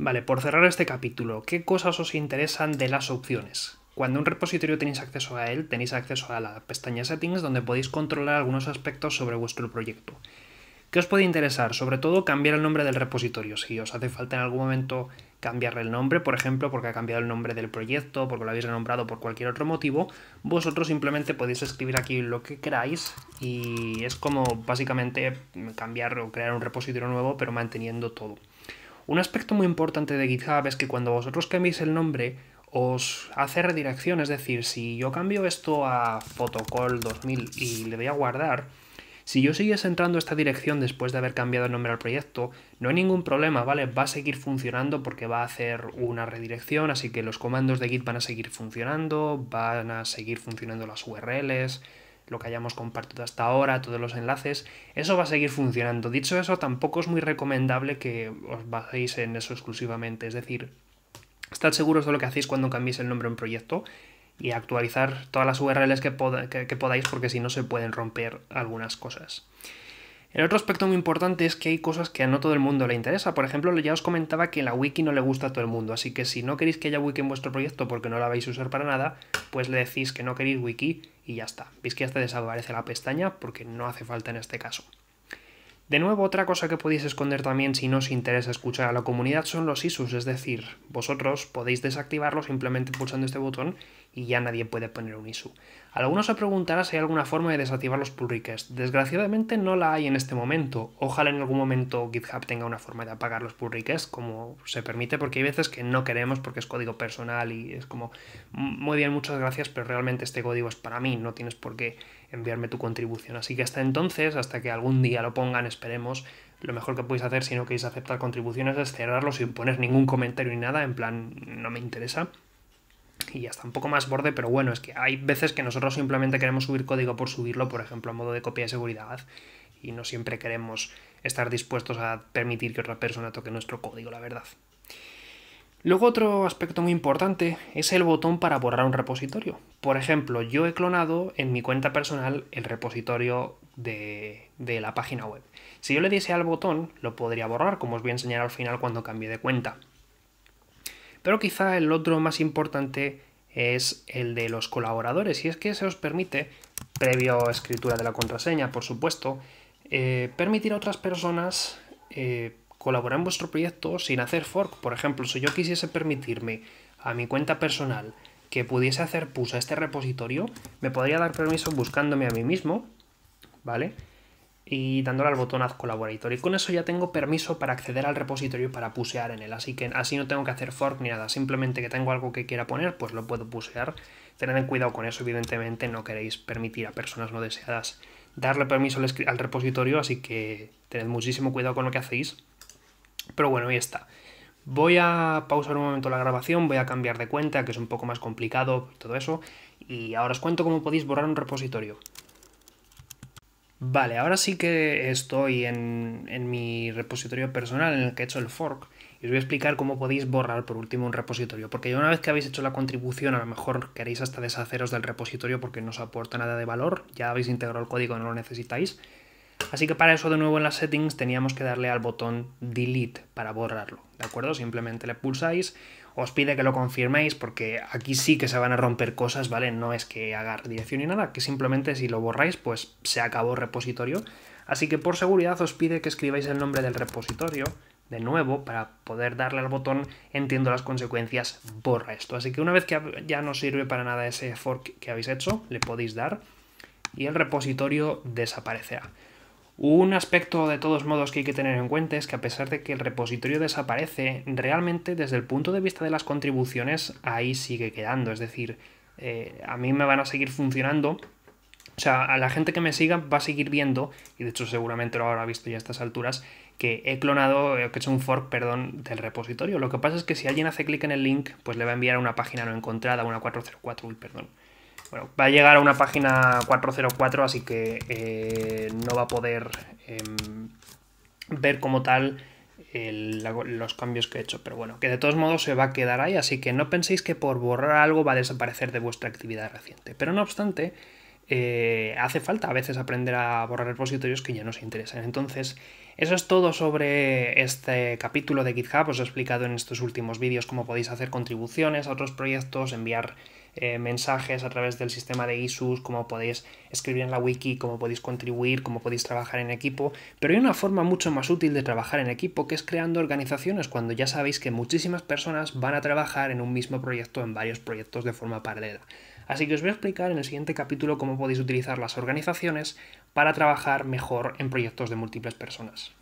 Vale, por cerrar este capítulo, ¿qué cosas os interesan de las opciones? Cuando un repositorio tenéis acceso a él, tenéis acceso a la pestaña Settings, donde podéis controlar algunos aspectos sobre vuestro proyecto. ¿Qué os puede interesar? Sobre todo cambiar el nombre del repositorio. Si os hace falta en algún momento cambiarle el nombre, por ejemplo, porque ha cambiado el nombre del proyecto, porque lo habéis renombrado por cualquier otro motivo, vosotros simplemente podéis escribir aquí lo que queráis y es como básicamente cambiar o crear un repositorio nuevo, pero manteniendo todo. Un aspecto muy importante de GitHub es que cuando vosotros cambiéis el nombre, os hace redirección, es decir, si yo cambio esto a Photocall 2000 y le voy a guardar, si yo siguiese entrando a esta dirección después de haber cambiado el nombre al proyecto, no hay ningún problema, ¿vale? Va a seguir funcionando porque va a hacer una redirección, así que los comandos de Git van a seguir funcionando, van a seguir funcionando las URLs, lo que hayamos compartido hasta ahora, todos los enlaces, eso va a seguir funcionando. Dicho eso, tampoco es muy recomendable que os baséis en eso exclusivamente, es decir, estad seguros de lo que hacéis cuando cambiéis el nombre en un proyecto y actualizar todas las URLs que podáis porque si no se pueden romper algunas cosas. El otro aspecto muy importante es que hay cosas que a no todo el mundo le interesa. Por ejemplo, ya os comentaba que la wiki no le gusta a todo el mundo, así que si no queréis que haya wiki en vuestro proyecto porque no la vais a usar para nada, pues le decís que no queréis wiki y ya está. Veis que hasta desaparece la pestaña porque no hace falta en este caso. De nuevo, otra cosa que podéis esconder también si no os interesa escuchar a la comunidad son los ISUs, es decir, vosotros podéis desactivarlo simplemente pulsando este botón y ya nadie puede poner un ISU. Algunos se preguntarán si hay alguna forma de desactivar los pull requests. Desgraciadamente no la hay en este momento. Ojalá en algún momento GitHub tenga una forma de apagar los pull requests como se permite, porque hay veces que no queremos porque es código personal y es como, muy bien, muchas gracias, pero realmente este código es para mí, no tienes por qué enviarme tu contribución. Así que hasta entonces, hasta que algún día lo pongan, esperemos, lo mejor que podéis hacer si no queréis aceptar contribuciones es cerrarlo sin poner ningún comentario ni nada, en plan, no me interesa y ya está un poco más borde, pero bueno, es que hay veces que nosotros simplemente queremos subir código por subirlo, por ejemplo, a modo de copia de seguridad, y no siempre queremos estar dispuestos a permitir que otra persona toque nuestro código, la verdad. Luego otro aspecto muy importante es el botón para borrar un repositorio. Por ejemplo, yo he clonado en mi cuenta personal el repositorio de, de la página web. Si yo le diese al botón, lo podría borrar, como os voy a enseñar al final cuando cambie de cuenta. Pero quizá el otro más importante es el de los colaboradores, y es que se os permite, previo a escritura de la contraseña, por supuesto, eh, permitir a otras personas eh, colaborar en vuestro proyecto sin hacer fork. Por ejemplo, si yo quisiese permitirme a mi cuenta personal que pudiese hacer push a este repositorio, me podría dar permiso buscándome a mí mismo, ¿vale? y dándole al botón Haz Collaborator. Y con eso ya tengo permiso para acceder al repositorio y para pusear en él. Así que así no tengo que hacer fork ni nada. Simplemente que tengo algo que quiera poner, pues lo puedo pusear. Tened cuidado con eso, evidentemente no queréis permitir a personas no deseadas darle permiso al, repositorio, así que tened muchísimo cuidado con lo que hacéis. Pero bueno, ahí está. Voy a pausar un momento la grabación, voy a cambiar de cuenta, que es un poco más complicado todo eso, y ahora os cuento cómo podéis borrar un repositorio. Vale, ahora sí que estoy en, mi repositorio personal en el que he hecho el fork. Y os voy a explicar cómo podéis borrar por último un repositorio. Porque ya una vez que habéis hecho la contribución, a lo mejor queréis hasta deshaceros del repositorio porque no os aporta nada de valor. Ya habéis integrado el código, no lo necesitáis. Así que para eso de nuevo en las settings teníamos que darle al botón delete para borrarlo acuerdo? Simplemente le pulsáis, os pide que lo confirméis porque aquí sí que se van a romper cosas, ¿vale? No es que haga dirección ni nada, que simplemente si lo borráis pues se acabó el repositorio. Así que por seguridad os pide que escribáis el nombre del repositorio de nuevo para poder darle al botón entiendo las consecuencias, borra esto. Así que una vez que ya no sirve para nada ese fork que habéis hecho, le podéis dar y el repositorio desaparecerá. Un aspecto de todos modos que hay que tener en cuenta es que a pesar de que el repositorio desaparece, realmente desde el punto de vista de las contribuciones ahí sigue quedando. Es decir, eh, a mí me van a seguir funcionando. O sea, a la gente que me siga va a seguir viendo, y de hecho seguramente lo habrá visto ya a estas alturas, que he clonado, eh, que he hecho un fork, perdón, del repositorio. Lo que pasa es que si alguien hace clic en el link, pues le va a enviar a una página no encontrada, una 404, perdón. Bueno, va a llegar a una página 404, así que eh, no va a poder em, ver como tal los cambios que he hecho. Pero bueno, que de todos modos se va a quedar ahí, así que no penséis que por borrar algo va a desaparecer de vuestra actividad reciente. Pero no obstante, eh, hace falta a veces aprender a borrar repositorios que ya no se interesan. Entonces, eso es todo sobre este capítulo de GitHub. Os he explicado en estos últimos vídeos cómo podéis hacer contribuciones a otros proyectos, enviar eh, mensajes a través del sistema de ISUS, cómo podéis escribir en la wiki, cómo podéis contribuir, cómo podéis trabajar en equipo. Pero hay una forma mucho más útil de trabajar en equipo que es creando organizaciones cuando ya sabéis que muchísimas personas van a trabajar en un mismo proyecto, en varios proyectos de forma paralela. Así que os voy a explicar en el siguiente capítulo cómo podéis utilizar las organizaciones para trabajar mejor en proyectos de múltiples personas.